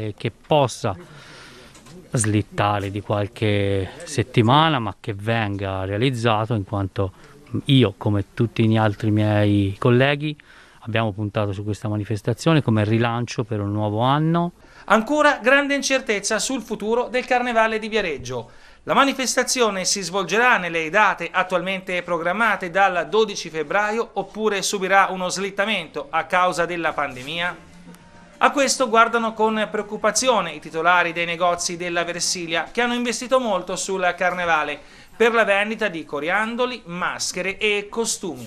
Eh, che possa slittare di qualche settimana ma che venga realizzato in quanto io come tutti gli altri miei colleghi abbiamo puntato su questa manifestazione come rilancio per un nuovo anno. Ancora grande incertezza sul futuro del Carnevale di Viareggio. La manifestazione si svolgerà nelle date attualmente programmate dal 12 febbraio oppure subirà uno slittamento a causa della pandemia? A questo guardano con preoccupazione i titolari dei negozi della Versilia, che hanno investito molto sul carnevale per la vendita di coriandoli, maschere e costumi.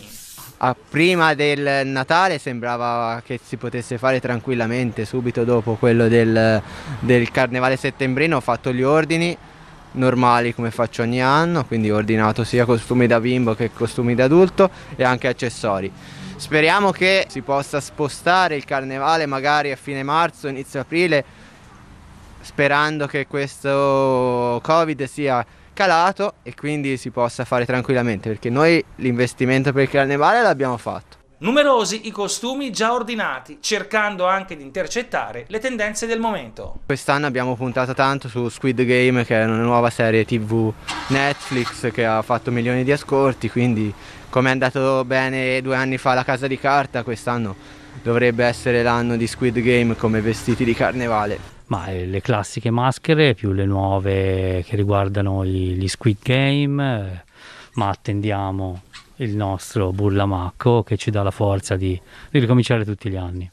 prima del Natale sembrava che si potesse fare tranquillamente, subito dopo quello del, del carnevale settembrino ho fatto gli ordini normali come faccio ogni anno, quindi ho ordinato sia costumi da bimbo che costumi da adulto e anche accessori. Speriamo che si possa spostare il carnevale magari a fine marzo, inizio aprile, sperando che questo Covid sia calato e quindi si possa fare tranquillamente, perché noi l'investimento per il carnevale l'abbiamo fatto. Numerosi i costumi già ordinati, cercando anche di intercettare le tendenze del momento. Quest'anno abbiamo puntato tanto su Squid Game, che è una nuova serie TV Netflix che ha fatto milioni di ascolti, quindi come è andato bene due anni fa la casa di carta, quest'anno dovrebbe essere l'anno di Squid Game come vestiti di carnevale. Ma eh, le classiche maschere più le nuove che riguardano gli Squid Game, eh, ma attendiamo il nostro Burlamacco che ci dà la forza di, di ricominciare tutti gli anni.